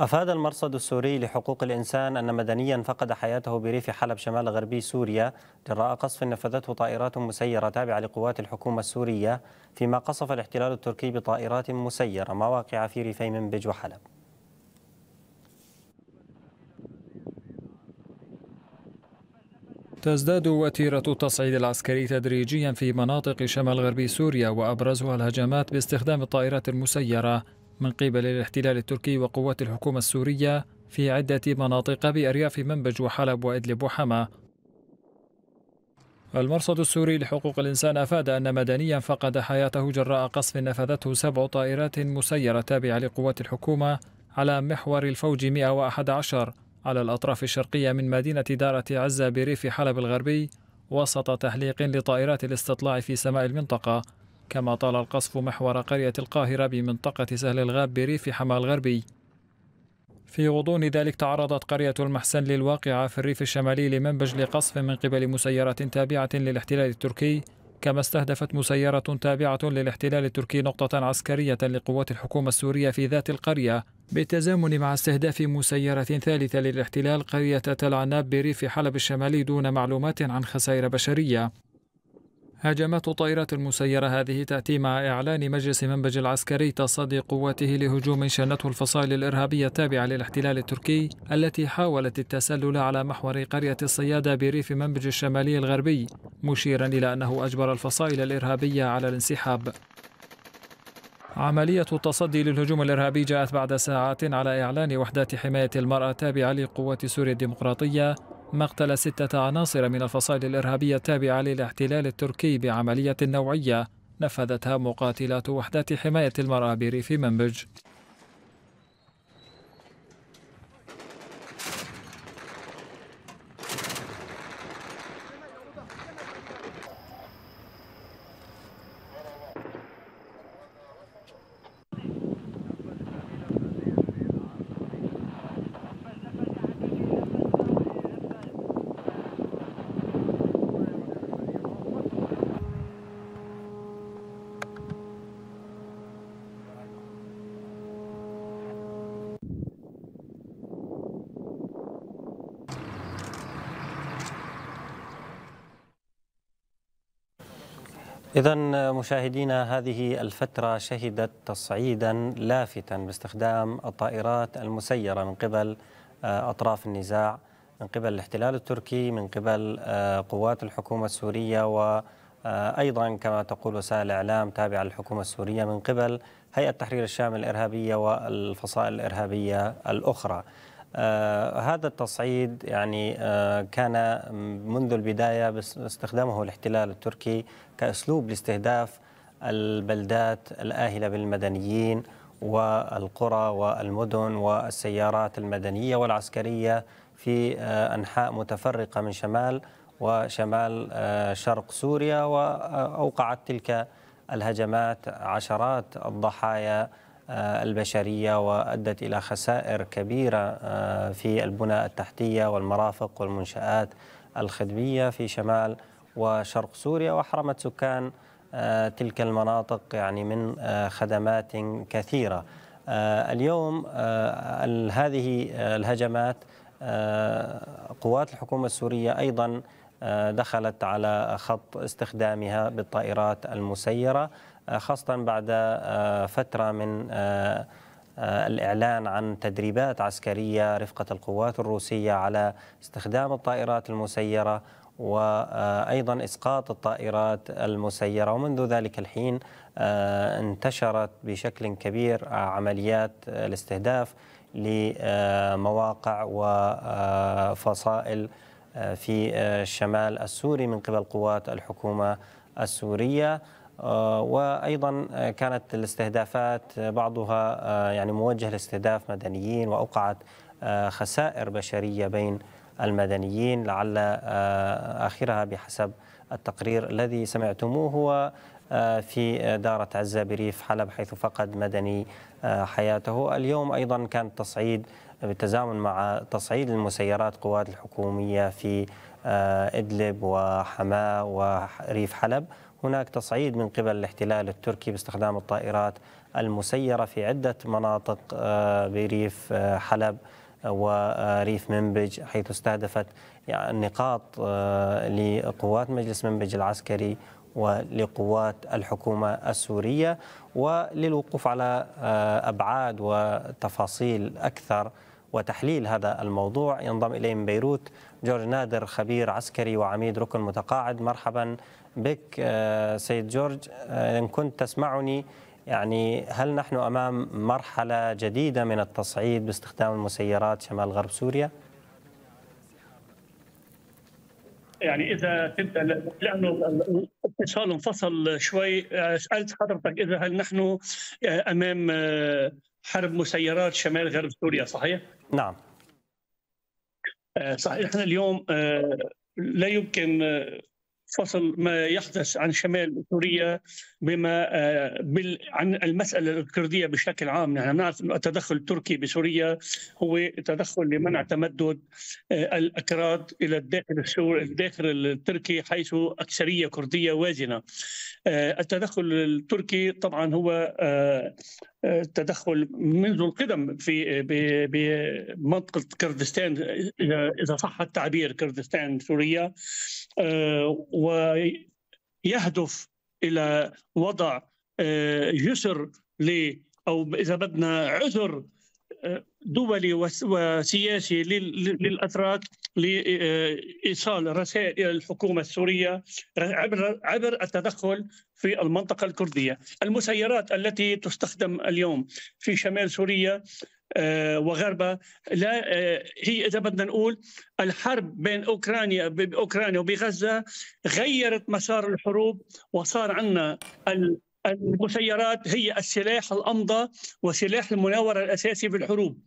أفاد المرصد السوري لحقوق الإنسان أن مدنيا فقد حياته بريف حلب شمال غربي سوريا جراء قصف نفذته طائرات مسيرة تابعة لقوات الحكومة السورية فيما قصف الاحتلال التركي بطائرات مسيرة مواقع في ريفي منبج وحلب تزداد وتيرة التصعيد العسكري تدريجيا في مناطق شمال غربي سوريا وأبرزها الهجمات باستخدام الطائرات المسيرة من قبل الاحتلال التركي وقوات الحكومة السورية في عدة مناطق بأرياف منبج وحلب وإدلب وحما المرصد السوري لحقوق الإنسان أفاد أن مدنيا فقد حياته جراء قصف نفذته سبع طائرات مسيرة تابعة لقوات الحكومة على محور الفوج 111 على الأطراف الشرقية من مدينة دارة عزة بريف حلب الغربي وسط تحليق لطائرات الاستطلاع في سماء المنطقة كما طال القصف محور قرية القاهرة بمنطقة سهل الغاب بريف حما الغربي في غضون ذلك تعرضت قرية المحسن للواقعة في الريف الشمالي لمنبج لقصف من قبل مسيرة تابعة للاحتلال التركي كما استهدفت مسيرة تابعة للاحتلال التركي نقطة عسكرية لقوات الحكومة السورية في ذات القرية بالتزامن مع استهداف مسيرة ثالثة للاحتلال قرية تلعناب بريف حلب الشمالي دون معلومات عن خسائر بشرية هجمات الطائرات المسيرة هذه تأتي مع إعلان مجلس منبج العسكري تصدي قواته لهجوم شنته الفصائل الإرهابية التابعة للاحتلال التركي التي حاولت التسلل على محور قرية الصيادة بريف منبج الشمالي الغربي مشيرا إلى أنه أجبر الفصائل الإرهابية على الانسحاب عملية التصدي للهجوم الإرهابي جاءت بعد ساعات على إعلان وحدات حماية المرأة التابعة لقوات سوريا الديمقراطية مقتل ستة عناصر من الفصائل الإرهابية التابعة للاحتلال التركي بعملية نوعية نفذتها مقاتلات وحدات حماية المرأة بريف منبج إذا مشاهدينا هذه الفترة شهدت تصعيدا لافتا باستخدام الطائرات المسيرة من قبل آه، أطراف النزاع من قبل الاحتلال التركي من قبل آه، قوات الحكومة السورية وأيضا آه، كما تقول وسائل الإعلام تابعة للحكومة السورية من قبل هيئة تحرير الشام الإرهابية والفصائل الإرهابية الأخرى آه هذا التصعيد يعني آه كان منذ البداية استخدامه الاحتلال التركي كأسلوب لاستهداف البلدات الآهلة بالمدنيين والقرى والمدن والسيارات المدنية والعسكرية في آه أنحاء متفرقة من شمال وشمال آه، شرق سوريا وأوقعت تلك الهجمات عشرات الضحايا آه، البشرية وأدت إلى خسائر كبيرة آه، في البنى التحتية والمرافق والمنشآت الخدمية في شمال وشرق سوريا وحرمت سكان آه، تلك المناطق يعني من خدمات كثيرة اليوم هذه الهجمات قوات الحكومة السورية أيضا دخلت على خط استخدامها بالطائرات المسيرة آه، خاصة بعد آه، فترة من آه، الإعلان عن تدريبات عسكرية رفقة القوات الروسية على استخدام الطائرات المسيرة وأيضا إسقاط الطائرات المسيرة ومنذ ذلك الحين انتشرت بشكل كبير عمليات الاستهداف لمواقع وفصائل آه، في الشمال آه، السوري من قبل قوات الحكومة السورية آه، وايضا كانت الاستهدافات بعضها يعني موجه لاستهداف مدنيين واوقعت خسائر بشريه بين المدنيين لعل اخرها بحسب التقرير الذي سمعتموه هو في دارة عزة بريف حلب حيث فقد مدني حياته اليوم أيضا كان تصعيد بالتزامن مع تصعيد المسيرات قوات الحكومية في آه، إدلب وحماة وريف حلب هناك تصعيد من قبل الاحتلال التركي باستخدام الطائرات المسيرة في عدة مناطق آه، بريف آه، حلب وريف منبج حيث استهدفت النقاط لقوات مجلس منبج العسكري ولقوات الحكومة السورية وللوقوف على أبعاد وتفاصيل أكثر وتحليل هذا الموضوع ينضم إليه من بيروت جورج نادر خبير عسكري وعميد ركن متقاعد مرحبا بك آه، سيد جورج آه، إن كنت تسمعني يعني هل نحن أمام مرحلة جديدة من التصعيد باستخدام المسيرات شمال غرب سوريا؟ يعني اذا كنت لانه الاتصال انفصل شوي آه، سالت حضرتك اذا هل نحن امام حرب مسيرات شمال غرب سوريا صحيح؟ نعم آه، صحيح نحن اليوم آه، لا يمكن آه، فصل ما يحدث عن شمال سوريا بما آه، بال عن المساله الكرديه بشكل عام نحن يعني نعرف انه التدخل التركي بسوريا هو تدخل لمنع نعم. تمدد آه، الاكراد الى الداخل السوري الداخل التركي حيث اكثريه كرديه وازنه آه، التدخل التركي طبعا هو تدخل منذ القدم في بمنطقه كردستان اذا صح التعبير كردستان سوريا آه، ويهدف الى وضع جسر آه، ل او اذا بدنا عذر آه، دولي وسياسي للاتراك لايصال رسائل الحكومه السوريه عبر عبر التدخل في المنطقه الكرديه، المسيرات التي تستخدم اليوم في شمال سوريا آه، وغربها لا آه، هي اذا بدنا نقول الحرب بين اوكرانيا باوكرانيا وبغزه غيرت مسار الحروب وصار عندنا المسيرات هي السلاح الامضى وسلاح المناوره الاساسي في الحروب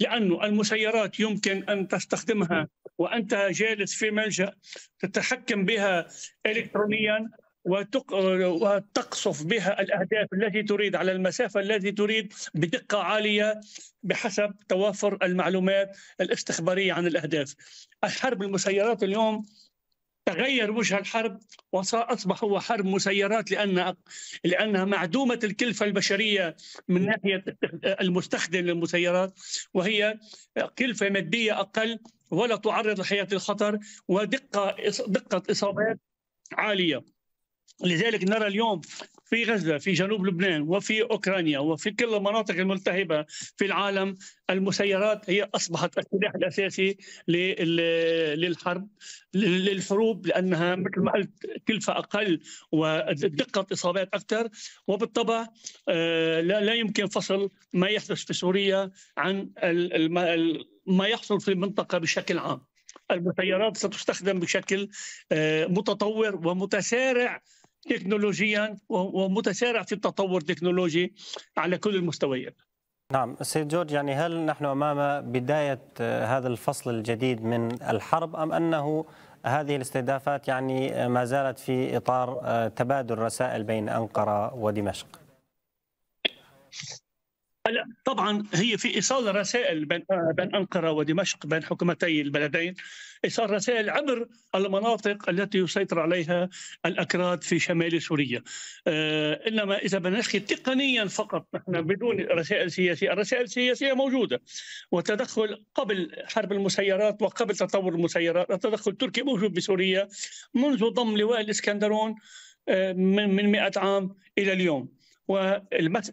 لانه المسيرات يمكن ان تستخدمها وانت جالس في ملجا تتحكم بها الكترونيا وتقصف بها الاهداف التي تريد على المسافه التي تريد بدقه عاليه بحسب توافر المعلومات الاستخباريه عن الاهداف. الحرب المسيرات اليوم تغير وجه الحرب واصبح هو حرب مسيرات لان لانها معدومه الكلفه البشريه من ناحيه المستخدم للمسيرات وهي كلفه ماديه اقل ولا تعرض الحياه للخطر ودقه دقه اصابات عاليه لذلك نرى اليوم في غزة في جنوب لبنان وفي أوكرانيا وفي كل المناطق الملتهبة في العالم المسيرات هي أصبحت السلاح الأساسي للحرب للحروب لأنها مثل ما قلت كلفة أقل ودقة إصابات أكثر وبالطبع آه، لا يمكن فصل ما يحدث في سوريا عن ما يحصل في المنطقة بشكل عام المسيرات ستستخدم بشكل آه، متطور ومتسارع تكنولوجيا ومتسارع في التطور التكنولوجي على كل المستويات نعم سيد جورج يعني هل نحن أمام بداية آه، هذا الفصل الجديد من الحرب أم أنه هذه الاستهدافات يعني ما زالت في إطار آه، تبادل رسائل بين أنقرة ودمشق؟ هلا طبعا هي في ايصال رسائل بين بين انقره ودمشق بين حكومتي البلدين ايصال رسائل عبر المناطق التي يسيطر عليها الاكراد في شمال سوريا آه انما اذا بنحكي تقنيا فقط نحن بدون رسائل سياسيه الرسائل السياسيه موجوده وتدخل قبل حرب المسيرات وقبل تطور المسيرات التدخل التركي موجود بسوريا منذ ضم لواء الاسكندرون آه، من من 100 عام الى اليوم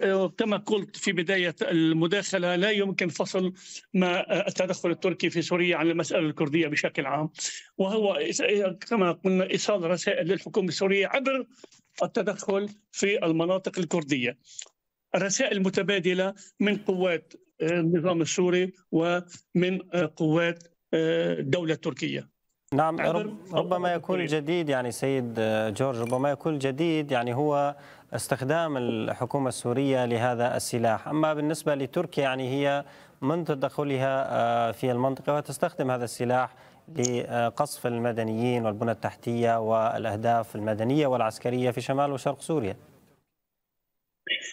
وكما قلت في بداية المداخلة لا يمكن فصل ما آه، التدخل التركي في سوريا عن المسألة الكردية بشكل عام وهو كما قلنا إيصال رسائل للحكومة السورية عبر التدخل في المناطق الكردية رسائل متبادلة من قوات آه، النظام السوري ومن آه، قوات الدولة التركية نعم ربما يكون الجديد يعني سيد آه، جورج ربما يكون الجديد يعني هو استخدام الحكومة السورية لهذا السلاح أما بالنسبة لتركيا يعني هي من تدخلها آه، في المنطقة وتستخدم هذا السلاح لقصف المدنيين والبنى التحتية والأهداف المدنية والعسكرية في شمال وشرق سوريا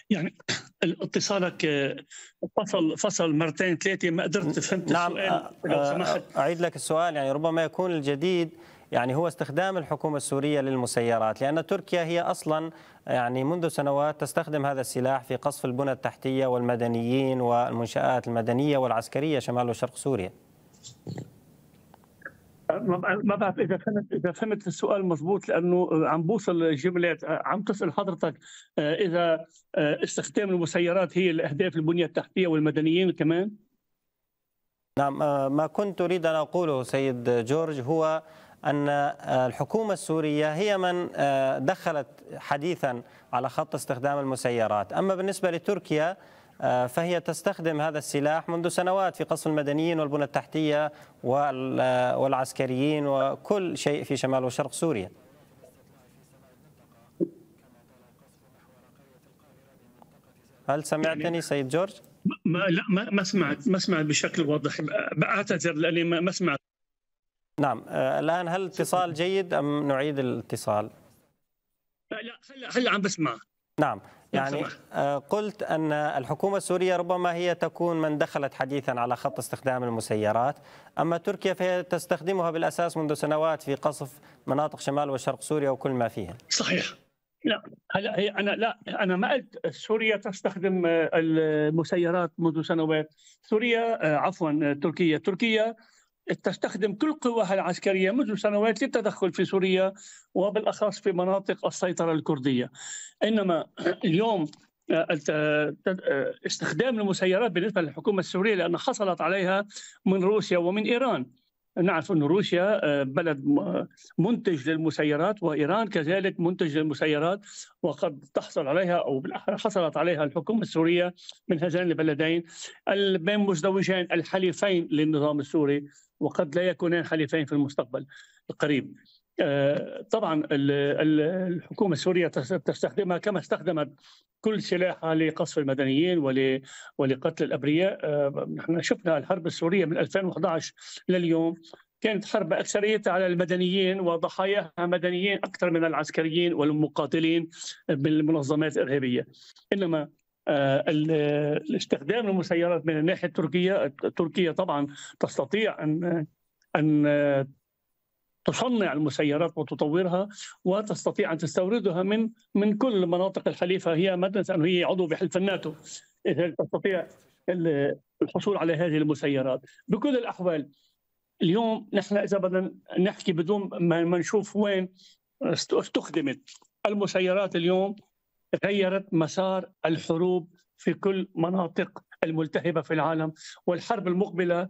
يعني اتصالك فصل فصل مرتين ثلاثه ما قدرت فهمت نعم السؤال آه، آه، لو اعيد لك السؤال يعني ربما يكون الجديد يعني هو استخدام الحكومه السوريه للمسيرات لان تركيا هي اصلا يعني منذ سنوات تستخدم هذا السلاح في قصف البنى التحتيه والمدنيين والمنشات المدنيه والعسكريه شمال وشرق سوريا ما بعرف اذا فهمت اذا فهمت السؤال مضبوط لانه آه، عم بوصل جمله آه، عم تسال حضرتك آه، اذا استخدام المسيرات هي لاهداف البنيه التحتيه والمدنيين كمان نعم ما كنت اريد ان اقوله سيد جورج هو أن الحكومة السورية هي من دخلت حديثا على خط استخدام المسيرات أما بالنسبة لتركيا آه، فهي تستخدم هذا السلاح منذ سنوات في قصف المدنيين والبنى التحتية آه، والعسكريين وكل شيء في شمال وشرق سوريا هل سمعتني يعني سيد جورج؟ ما لا ما, ما سمعت ما سمعت بشكل واضح بعتذر لاني ما, ما سمعت نعم آه، الان هل الاتصال جيد ام نعيد الاتصال؟ لا هلا هلا عم بسمع نعم. نعم يعني آه، قلت أن الحكومة السورية ربما هي تكون من دخلت حديثا على خط استخدام المسيرات أما تركيا فهي تستخدمها بالأساس منذ سنوات في قصف مناطق شمال وشرق سوريا وكل ما فيها صحيح لا هلا هي انا لا انا ما قلت سوريا تستخدم آه، المسيرات منذ سنوات سوريا آه، عفوا تركيا تركيا تستخدم كل قواها العسكريه منذ سنوات للتدخل في سوريا وبالاخص في مناطق السيطره الكرديه. انما اليوم آه، آه، آه، استخدام المسيرات بالنسبه للحكومه السوريه لان حصلت عليها من روسيا ومن ايران نعرف أن روسيا آه، بلد منتج للمسيرات وإيران كذلك منتج للمسيرات وقد تحصل عليها أو بالأحرى حصلت عليها الحكومة السورية من هذين البلدين بين مزدوجين الحليفين للنظام السوري وقد لا يكونان حليفين في المستقبل القريب آه، طبعا الحكومة السورية تستخدمها كما استخدمت كل سلاحها لقصف المدنيين ولقتل الأبرياء آه، نحن شفنا الحرب السورية من 2011 لليوم كانت حرب أكثريتها على المدنيين وضحاياها مدنيين أكثر من العسكريين والمقاتلين بالمنظمات الإرهابية إنما آه، الاستخدام المسيرات من الناحية التركية تركيا طبعا تستطيع أن أن تصنع المسيرات وتطورها وتستطيع ان تستوردها من من كل مناطق الحليفه هي أنه هي عضو بحلف الناتو اذا تستطيع الحصول على هذه المسيرات بكل الاحوال اليوم نحن اذا بدنا نحكي بدون ما نشوف وين استخدمت المسيرات اليوم غيرت مسار الحروب في كل مناطق الملتهبه في العالم والحرب المقبله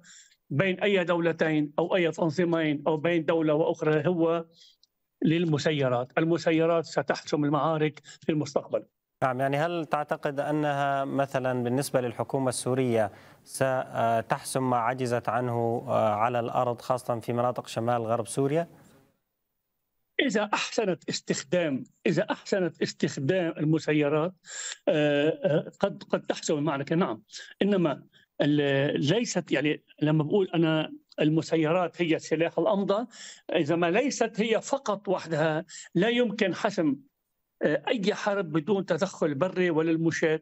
بين أي دولتين أو أي تنظيمين أو بين دولة وأخرى هو للمسيرات المسيرات ستحسم المعارك في المستقبل نعم يعني هل تعتقد أنها مثلا بالنسبة للحكومة السورية ستحسم ما عجزت عنه آه، على الأرض خاصة في مناطق شمال غرب سوريا؟ إذا أحسنت استخدام إذا أحسنت استخدام المسيرات آه، آه، قد قد تحسم المعركة نعم إنما ليست يعني لما بقول انا المسيرات هي السلاح الامضى اذا ما ليست هي فقط وحدها لا يمكن حسم آه، اي حرب بدون تدخل بري ولا المشاة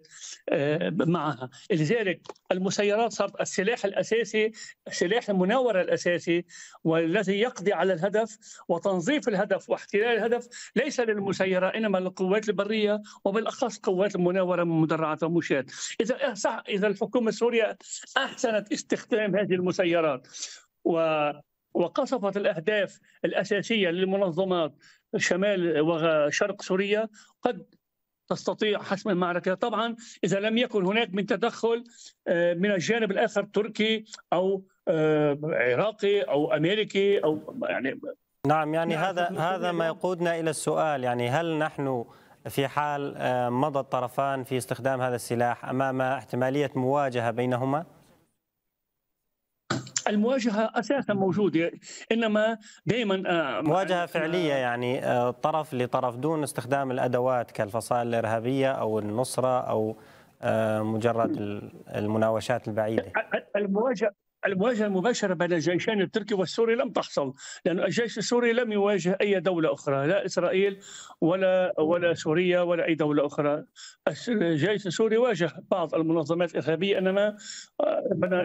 آه، معها، لذلك المسيرات صارت السلاح الاساسي سلاح المناوره الاساسي والذي يقضي على الهدف وتنظيف الهدف واحتلال الهدف ليس للمسيره انما للقوات البريه وبالاخص قوات المناوره مدرعات المشاة اذا صح اذا الحكومه السوريه احسنت استخدام هذه المسيرات و وقصفت الأهداف الأساسية للمنظمات شمال وشرق سوريا قد تستطيع حسم المعركة طبعا إذا لم يكن هناك من تدخل آه، من الجانب الآخر تركي أو آه، عراقي أو أمريكي أو يعني نعم يعني نعم. هذا هذا ما يقودنا إلى السؤال يعني هل نحن في حال آه، مضى الطرفان في استخدام هذا السلاح أمام احتمالية مواجهة بينهما؟ المواجهه اساسا موجوده انما دائما آه، مواجهه آه، فعليه يعني آه، طرف لطرف دون استخدام الادوات كالفصائل الارهابيه او النصره او مجرد المناوشات البعيده المواجهه المواجهه المباشره بين الجيشين التركي والسوري لم تحصل لان الجيش السوري لم يواجه اي دوله اخرى لا اسرائيل ولا ولا سوريا ولا اي دوله اخرى الجيش السوري واجه بعض المنظمات الارهابيه انما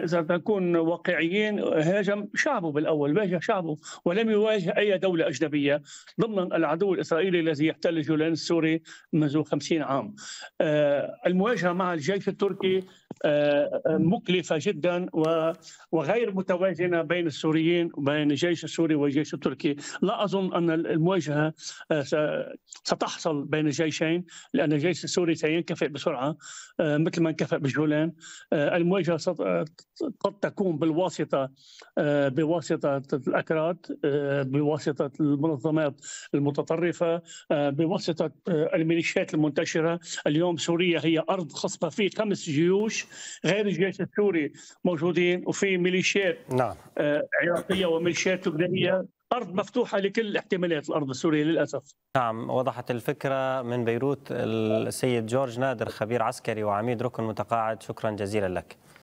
اذا نكون واقعيين هاجم شعبه بالاول واجه شعبه ولم يواجه اي دوله اجنبيه ضمن العدو الاسرائيلي الذي يحتل الجولان السوري منذ 50 عام آه، المواجهه مع الجيش التركي آه، آه، مكلفه جدا وغير متوازنه بين السوريين وبين الجيش السوري والجيش التركي لا اظن ان المواجهه آه، ستحصل بين الجيشين لان الجيش السوري سينكفئ بسرعه مثل ما انكفئ بجولان المواجهه قد تكون بالواسطه بواسطه الاكراد بواسطه المنظمات المتطرفه بواسطه الميليشيات المنتشره اليوم سوريا هي ارض خصبه في خمس جيوش غير الجيش السوري موجودين وفي ميليشيات نعم. آه، عراقيه وميليشيات لبنانيه أرض مفتوحة لكل احتمالات الأرض السورية للأسف نعم وضحت الفكرة من بيروت السيد جورج نادر خبير عسكري وعميد ركن متقاعد شكرا جزيلا لك